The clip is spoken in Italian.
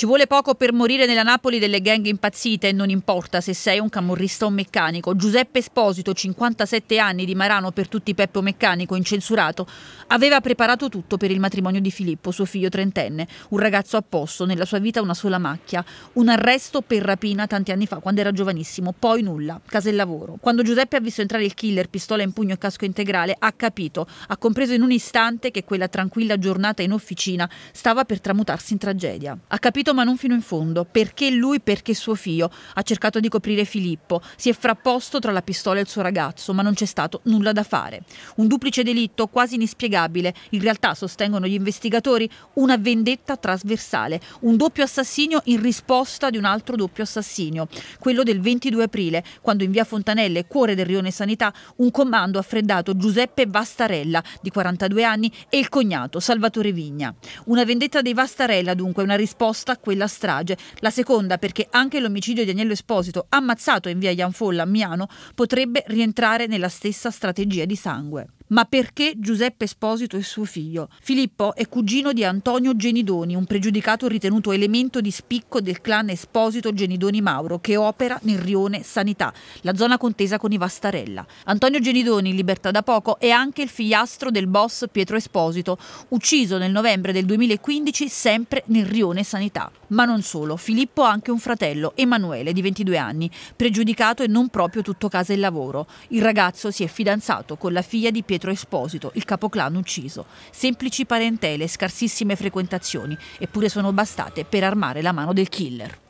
Ci vuole poco per morire nella Napoli delle gang impazzite e non importa se sei un camorrista o un meccanico. Giuseppe Esposito, 57 anni di Marano per tutti Peppo Meccanico, incensurato, aveva preparato tutto per il matrimonio di Filippo, suo figlio trentenne, un ragazzo a posto, nella sua vita una sola macchia, un arresto per rapina tanti anni fa quando era giovanissimo, poi nulla, casa e lavoro. Quando Giuseppe ha visto entrare il killer, pistola in pugno e casco integrale, ha capito, ha compreso in un istante che quella tranquilla giornata in officina stava per tramutarsi in tragedia. Ha capito partito ma non fino in fondo. Perché lui, perché suo figlio. Ha cercato di coprire Filippo, si è frapposto tra la pistola e il suo ragazzo, ma non c'è stato nulla da fare. Un duplice delitto quasi inspiegabile, in realtà sostengono gli investigatori, una vendetta trasversale, un doppio assassinio in risposta di un altro doppio assassinio, quello del 22 aprile, quando in via Fontanelle, cuore del rione Sanità, un comando ha freddato Giuseppe Vastarella, di 42 anni, e il cognato Salvatore Vigna. Una vendetta dei Vastarella, dunque, una risposta quella strage. La seconda perché anche l'omicidio di Agnello Esposito, ammazzato in via Ianfolla a Miano, potrebbe rientrare nella stessa strategia di sangue ma perché Giuseppe Esposito e suo figlio. Filippo è cugino di Antonio Genidoni, un pregiudicato ritenuto elemento di spicco del clan Esposito Genidoni Mauro, che opera nel rione Sanità, la zona contesa con i Vastarella. Antonio Genidoni, in libertà da poco, è anche il figliastro del boss Pietro Esposito, ucciso nel novembre del 2015 sempre nel rione Sanità. Ma non solo, Filippo ha anche un fratello, Emanuele, di 22 anni, pregiudicato e non proprio tutto casa e lavoro. Il ragazzo si è fidanzato con la figlia di Pietro Pietro Esposito, il capoclan ucciso. Semplici parentele, scarsissime frequentazioni, eppure sono bastate per armare la mano del killer.